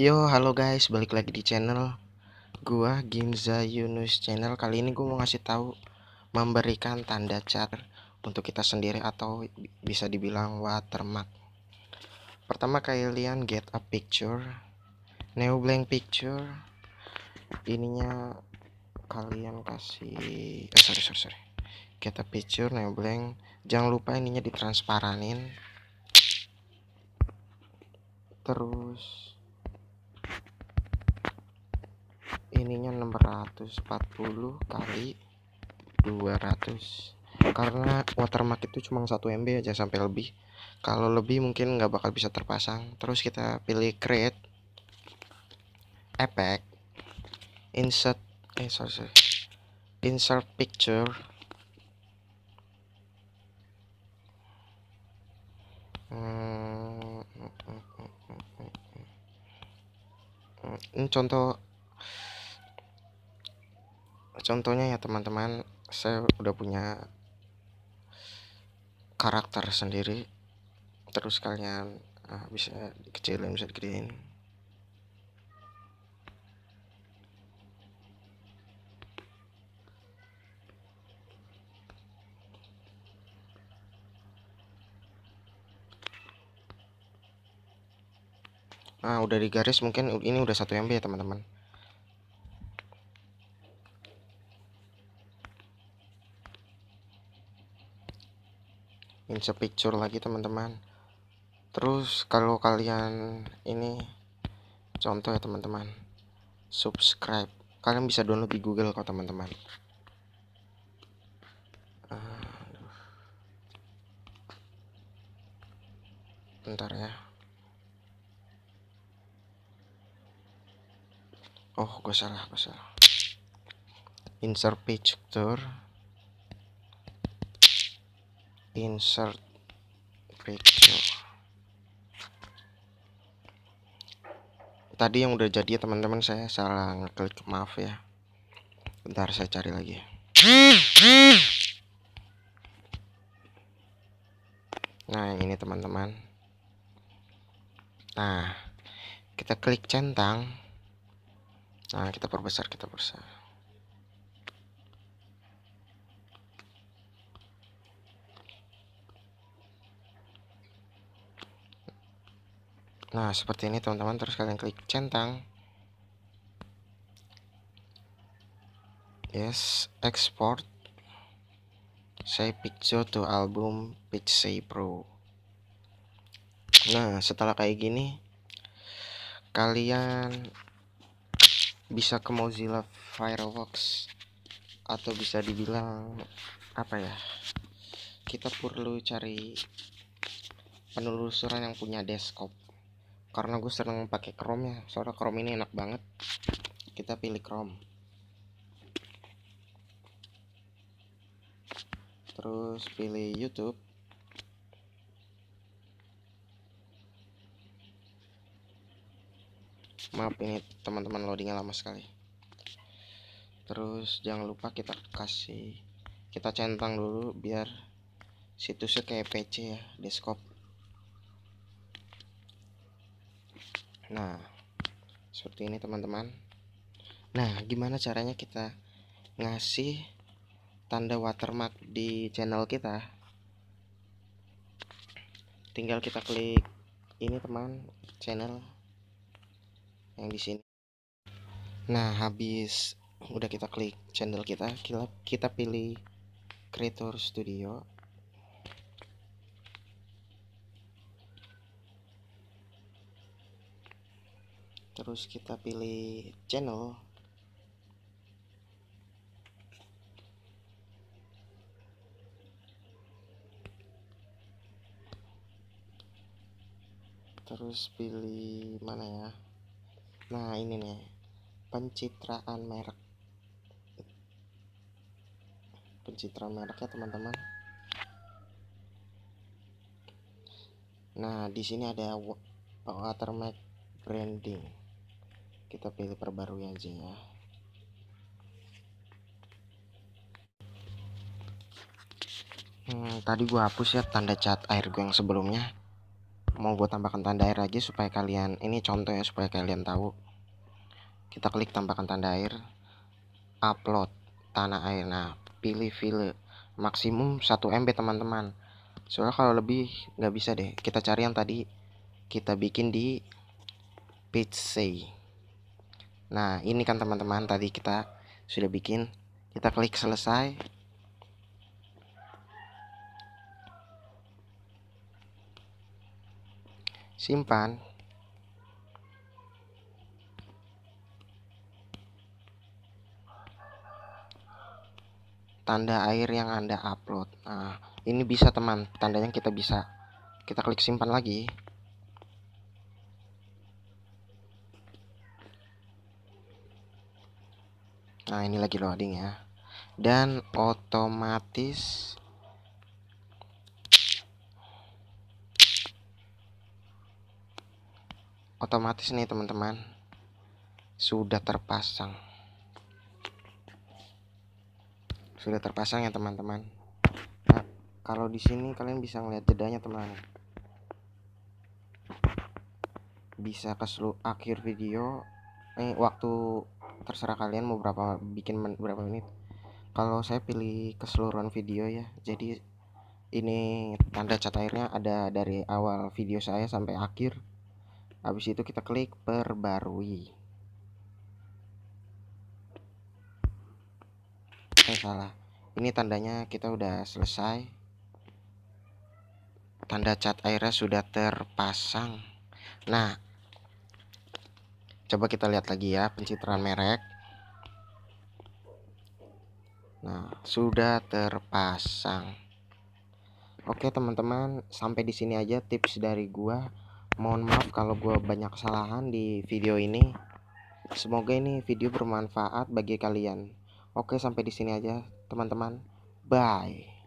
Yo, halo guys, balik lagi di channel gua Ginza Yunus channel. Kali ini gua mau ngasih tahu memberikan tanda cat untuk kita sendiri atau bisa dibilang watermark. Pertama kalian get a picture, new blank picture. Ininya kalian kasih eh, sorry sorry sorry. Get a picture new blank. Jangan lupa ininya ditransparanin. Terus ininya 640 kali 200 karena watermark itu cuma 1 MB aja sampai lebih kalau lebih mungkin nggak bakal bisa terpasang terus kita pilih create efek insert eh sorry, sorry insert picture ini hmm, hmm, hmm, contoh contohnya ya teman-teman saya udah punya karakter sendiri terus kalian uh, bisa dikecilin bisa digedein Nah, udah di garis mungkin ini udah satu MB ya teman-teman. insert picture lagi teman-teman terus kalau kalian ini contoh ya teman-teman subscribe kalian bisa download di Google kok teman-teman bentar ya oh gue salah gue salah insert picture insert picture tadi yang udah jadi ya teman-teman saya salah ngeklik maaf ya bentar saya cari lagi nah yang ini teman-teman nah kita klik centang nah kita perbesar kita perbesar Nah, seperti ini teman-teman, terus kalian klik centang. Yes, export. Save picture to album Pixie Pro. Nah, setelah kayak gini kalian bisa ke Mozilla Firefox atau bisa dibilang apa ya? Kita perlu cari penelusuran yang punya desktop karena gue seneng pakai Chrome ya soalnya Chrome ini enak banget kita pilih Chrome terus pilih YouTube maaf ini teman-teman loadingnya lama sekali terus jangan lupa kita kasih kita centang dulu biar situsnya kayak PC ya desktop nah seperti ini teman-teman nah gimana caranya kita ngasih tanda watermark di channel kita tinggal kita klik ini teman channel yang di sini nah habis udah kita klik channel kita kita, kita pilih creator studio terus kita pilih channel terus pilih mana ya nah ini nih pencitraan merek pencitraan merek ya teman-teman nah di sini ada watermark branding kita pilih perbarui aja ya hmm, tadi gue hapus ya tanda cat air gue yang sebelumnya mau gue tambahkan tanda air lagi supaya kalian ini contoh ya supaya kalian tahu kita klik tambahkan tanda air upload tanah air nah pilih file maksimum 1 MB teman-teman soalnya kalau lebih nggak bisa deh kita cari yang tadi kita bikin di pc. Nah ini kan teman-teman tadi kita sudah bikin kita klik selesai simpan tanda air yang Anda upload. Nah, ini bisa teman, tandanya kita bisa kita klik simpan lagi. nah ini lagi loading ya dan otomatis otomatis nih teman-teman sudah terpasang sudah terpasang ya teman-teman nah, kalau di sini kalian bisa ngelihat jedanya teman bisa ke seluruh akhir video eh waktu terserah kalian mau berapa bikin men berapa menit kalau saya pilih keseluruhan video ya jadi ini tanda cat airnya ada dari awal video saya sampai akhir habis itu kita klik perbarui eh salah ini tandanya kita udah selesai tanda cat airnya sudah terpasang nah Coba kita lihat lagi ya pencitraan merek. Nah, sudah terpasang. Oke, teman-teman, sampai di sini aja tips dari gua. Mohon maaf kalau gua banyak kesalahan di video ini. Semoga ini video bermanfaat bagi kalian. Oke, sampai di sini aja, teman-teman. Bye.